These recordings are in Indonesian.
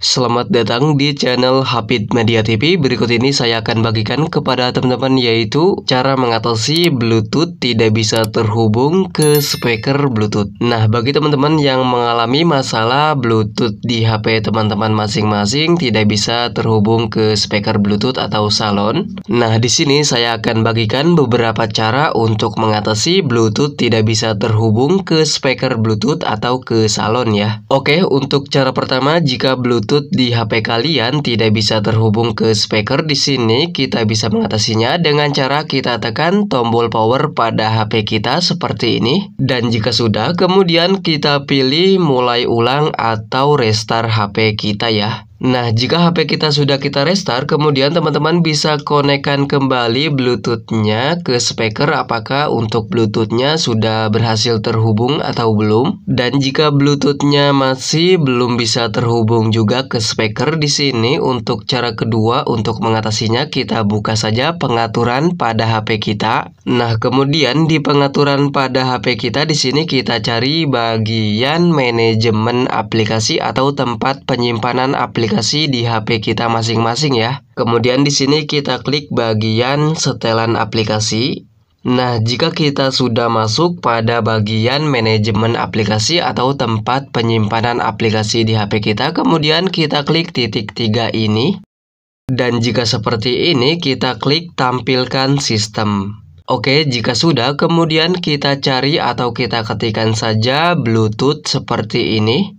Selamat datang di channel Hapid Media TV. Berikut ini saya akan bagikan kepada teman-teman yaitu cara mengatasi Bluetooth tidak bisa terhubung ke speaker Bluetooth. Nah, bagi teman-teman yang mengalami masalah Bluetooth di HP teman-teman masing-masing tidak bisa terhubung ke speaker Bluetooth atau salon. Nah, di sini saya akan bagikan beberapa cara untuk mengatasi Bluetooth tidak bisa terhubung ke speaker Bluetooth atau ke salon ya. Oke, untuk cara pertama jika Bluetooth Bluetooth di HP kalian tidak bisa terhubung ke speaker di sini, kita bisa mengatasinya dengan cara kita tekan tombol power pada HP kita seperti ini. Dan jika sudah, kemudian kita pilih mulai ulang atau restart HP kita ya. Nah, jika HP kita sudah kita restart, kemudian teman-teman bisa konekkan kembali Bluetooth-nya ke speaker apakah untuk Bluetooth-nya sudah berhasil terhubung atau belum. Dan jika Bluetooth-nya masih belum bisa terhubung juga ke speaker di sini, untuk cara kedua untuk mengatasinya kita buka saja pengaturan pada HP kita. Nah, kemudian di pengaturan pada HP kita di sini kita cari bagian manajemen aplikasi atau tempat penyimpanan aplikasi di HP kita masing-masing ya. Kemudian di sini kita klik bagian setelan aplikasi. Nah, jika kita sudah masuk pada bagian manajemen aplikasi atau tempat penyimpanan aplikasi di HP kita, kemudian kita klik titik tiga ini. Dan jika seperti ini, kita klik tampilkan sistem. Oke, jika sudah, kemudian kita cari atau kita ketikkan saja Bluetooth seperti ini.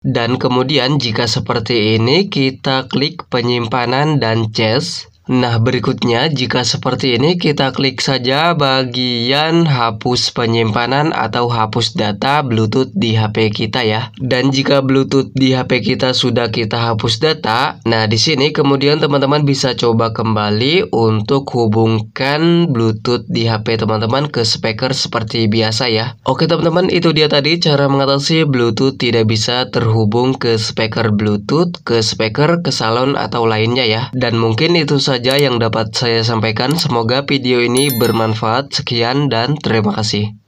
Dan kemudian jika seperti ini, kita klik penyimpanan dan chase. Nah, berikutnya jika seperti ini kita klik saja bagian hapus penyimpanan atau hapus data Bluetooth di HP kita ya. Dan jika Bluetooth di HP kita sudah kita hapus data, nah di sini kemudian teman-teman bisa coba kembali untuk hubungkan Bluetooth di HP teman-teman ke speaker seperti biasa ya. Oke teman-teman, itu dia tadi cara mengatasi Bluetooth tidak bisa terhubung ke speaker Bluetooth, ke speaker, ke salon atau lainnya ya. Dan mungkin itu saja saja yang dapat saya sampaikan. Semoga video ini bermanfaat. Sekian dan terima kasih.